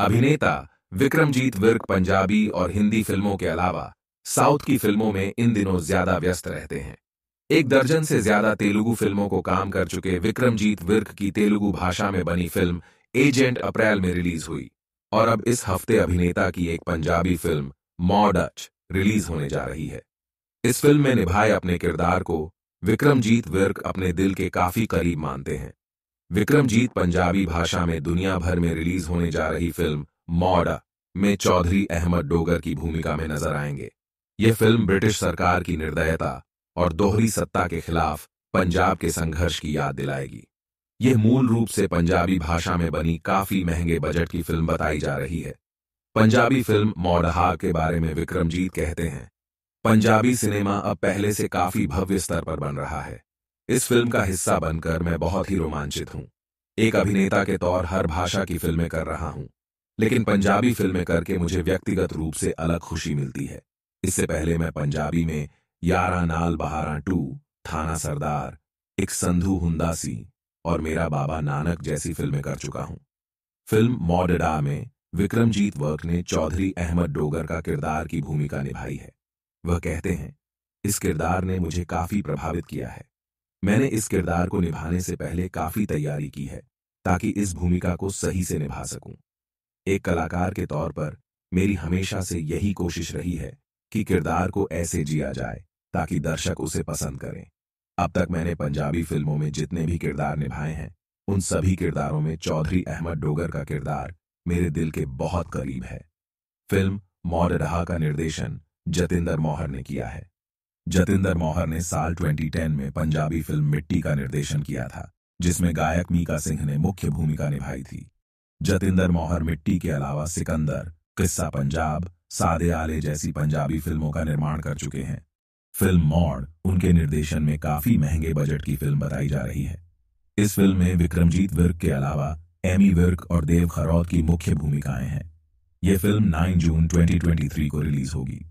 अभिनेता विक्रमजीत विर्क पंजाबी और हिंदी फिल्मों के अलावा साउथ की फिल्मों में इन दिनों ज्यादा व्यस्त रहते हैं एक दर्जन से ज्यादा तेलुगु फिल्मों को काम कर चुके विक्रमजीत विर्क की तेलुगु भाषा में बनी फिल्म एजेंट अप्रैल में रिलीज हुई और अब इस हफ्ते अभिनेता की एक पंजाबी फिल्म मॉडच रिलीज होने जा रही है इस फिल्म में निभाए अपने किरदार को विक्रमजीत विर्क अपने दिल के काफी करीब मानते हैं विक्रमजीत पंजाबी भाषा में दुनिया भर में रिलीज होने जा रही फिल्म मॉडा में चौधरी अहमद डोगर की भूमिका में नजर आएंगे ये फिल्म ब्रिटिश सरकार की निर्दयता और दोहरी सत्ता के खिलाफ पंजाब के संघर्ष की याद दिलाएगी यह मूल रूप से पंजाबी भाषा में बनी काफी महंगे बजट की फिल्म बताई जा रही है पंजाबी फिल्म मौडहा के बारे में विक्रमजीत कहते हैं पंजाबी सिनेमा अब पहले से काफी भव्य स्तर पर बन रहा है इस फिल्म का हिस्सा बनकर मैं बहुत ही रोमांचित हूं एक अभिनेता के तौर हर भाषा की फिल्में कर रहा हूं लेकिन पंजाबी फिल्में करके मुझे व्यक्तिगत रूप से अलग खुशी मिलती है इससे पहले मैं पंजाबी में यारा नाल बहारा टू थाना सरदार एक संधु हुंदासी और मेरा बाबा नानक जैसी फिल्में कर चुका हूं फिल्म मॉडडा में विक्रमजीत वर्क ने चौधरी अहमद डोगर का किरदार की भूमिका निभाई है वह कहते हैं इस किरदार ने मुझे काफी प्रभावित किया है मैंने इस किरदार को निभाने से पहले काफी तैयारी की है ताकि इस भूमिका को सही से निभा सकूं। एक कलाकार के तौर पर मेरी हमेशा से यही कोशिश रही है कि किरदार को ऐसे जिया जाए ताकि दर्शक उसे पसंद करें अब तक मैंने पंजाबी फिल्मों में जितने भी किरदार निभाए हैं उन सभी किरदारों में चौधरी अहमद डोगर का किरदार मेरे दिल के बहुत करीब है फिल्म मौर्य रहा का निर्देशन जतेंद्र मोहर ने किया है जतिंदर मौहर ने साल 2010 में पंजाबी फिल्म मिट्टी का निर्देशन किया था जिसमें गायक मीका सिंह ने मुख्य भूमिका निभाई थी जतिंदर मौहर मिट्टी के अलावा सिकंदर किस्सा पंजाब सादे आले जैसी पंजाबी फिल्मों का निर्माण कर चुके हैं फिल्म मौड़ उनके निर्देशन में काफी महंगे बजट की फिल्म बताई जा रही है इस फिल्म में विक्रमजीत विर्क के अलावा एमी विर्क और देव खरौत की मुख्य भूमिकाएं हैं यह फिल्म 9 जून 2023 को रिलीज होगी